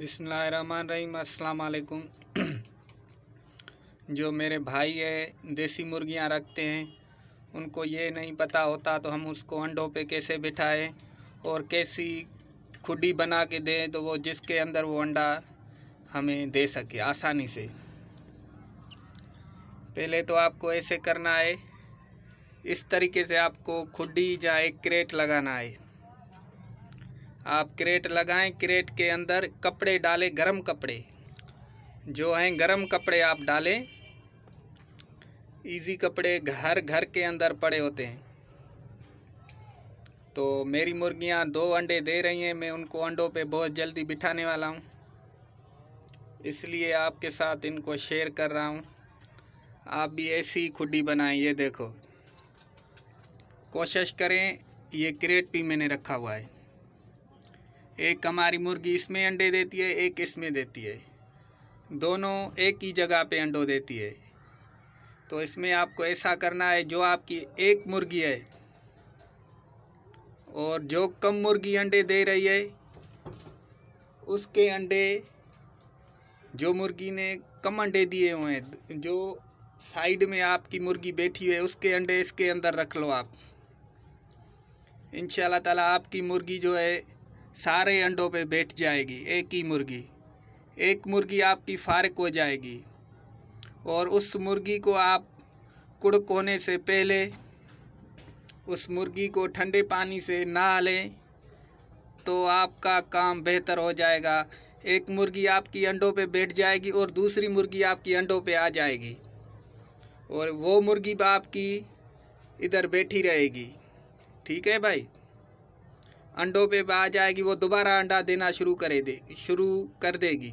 अस्सलाम वालेकुम जो मेरे भाई है देसी मुर्गियां रखते हैं उनको ये नहीं पता होता तो हम उसको अंडों पे कैसे बिठाएं और कैसी खुडी बना के दें तो वो जिसके अंदर वो अंडा हमें दे सके आसानी से पहले तो आपको ऐसे करना है इस तरीके से आपको खुडी या एक क्रेट लगाना है आप क्रेट लगाएं क्रेट के अंदर कपड़े डालें गरम कपड़े जो हैं गरम कपड़े आप डालें इजी कपड़े घर घर के अंदर पड़े होते हैं तो मेरी मुर्गियां दो अंडे दे रही हैं मैं उनको अंडों पे बहुत जल्दी बिठाने वाला हूँ इसलिए आपके साथ इनको शेयर कर रहा हूँ आप भी ऐसी खुडी बनाएं ये देखो कोशिश करें ये क्रेट भी मैंने रखा हुआ है एक हमारी मुर्गी इसमें अंडे देती है एक इसमें देती है दोनों एक ही जगह पे अंडों देती है तो इसमें आपको ऐसा करना है जो आपकी एक मुर्गी है और जो कम मुर्गी अंडे दे रही है उसके अंडे जो मुर्गी ने कम अंडे दिए हुए हैं जो साइड में आपकी मुर्गी बैठी है उसके अंडे इसके अंदर रख लो आप इन ताला आपकी मुर्गी जो है सारे अंडों पे बैठ जाएगी एक ही मुर्गी एक मुर्गी आपकी फारक हो जाएगी और उस मुर्गी को आप कुड़क होने से पहले उस मुर्गी को ठंडे पानी से ना लें तो आपका काम बेहतर हो जाएगा एक मुर्गी आपकी अंडों पे बैठ जाएगी और दूसरी मुर्गी आपकी अंडों पे आ जाएगी और वो मुर्गी आपकी इधर बैठी रहेगी ठीक है भाई अंडों पे आ जाएगी वो दोबारा अंडा देना शुरू करे दे शुरू कर देगी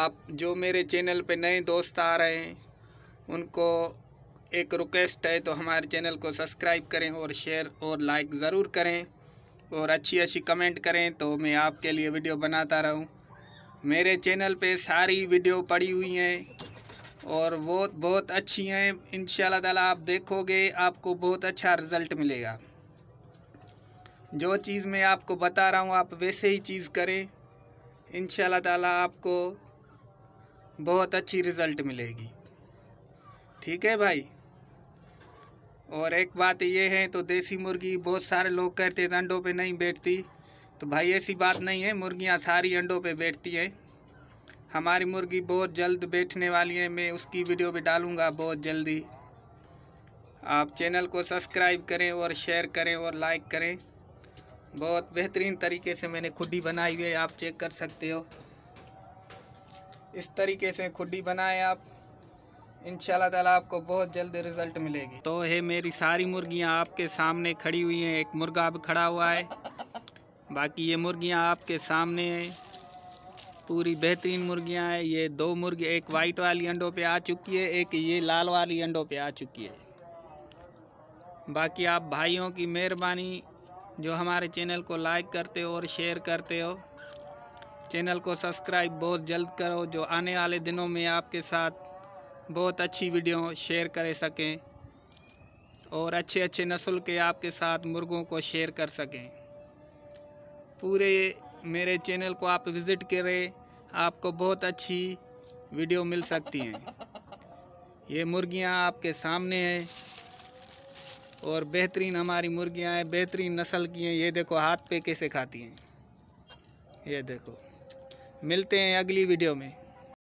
आप जो मेरे चैनल पे नए दोस्त आ रहे हैं उनको एक रिक्वेस्ट है तो हमारे चैनल को सब्सक्राइब करें और शेयर और लाइक ज़रूर करें और अच्छी अच्छी कमेंट करें तो मैं आपके लिए वीडियो बनाता रहूं मेरे चैनल पे सारी वीडियो पड़ी हुई हैं और वो बहुत अच्छी हैं इन ताला आप देखोगे आपको बहुत अच्छा रिज़ल्ट मिलेगा जो चीज़ मैं आपको बता रहा हूँ आप वैसे ही चीज़ करें इन ताला आपको बहुत अच्छी रिज़ल्ट मिलेगी ठीक है भाई और एक बात ये है तो देसी मुर्गी बहुत सारे लोग कहते हैं अंडों पे नहीं बैठती तो भाई ऐसी बात नहीं है मुर्गियाँ सारी अंडों पे बैठती हैं हमारी मुर्गी बहुत जल्द बैठने वाली है मैं उसकी वीडियो भी डालूँगा बहुत जल्दी आप चैनल को सब्सक्राइब करें और शेयर करें और लाइक करें बहुत बेहतरीन तरीके से मैंने खुडी बनाई हुई है आप चेक कर सकते हो इस तरीके से खुडी बनाए आप इन ताला आपको बहुत जल्द रिज़ल्ट मिलेगी तो ये मेरी सारी मुर्गियाँ आपके सामने खड़ी हुई हैं एक मुर्गा अब खड़ा हुआ है बाकी ये मुर्गियाँ आपके सामने हैं पूरी बेहतरीन मुर्गियाँ हैं ये दो मुर्गी एक वाइट वाली अंडों पे आ चुकी है एक ये लाल वाली अंडों पे आ चुकी है बाकी आप भाइयों की मेहरबानी जो हमारे चैनल को लाइक करते हो और शेयर करते हो चैनल को सब्सक्राइब बहुत जल्द करो जो आने वाले दिनों में आपके साथ बहुत अच्छी वीडियो शेयर कर सकें और अच्छे अच्छे नस्ल के आपके साथ मुर्गों को शेयर कर सकें पूरे मेरे चैनल को आप विज़िट करें आपको बहुत अच्छी वीडियो मिल सकती हैं ये मुर्गियां आपके सामने हैं और बेहतरीन हमारी मुर्गियाँ हैं बेहतरीन नस्ल की हैं ये देखो हाथ पे कैसे खाती हैं ये देखो मिलते हैं अगली वीडियो में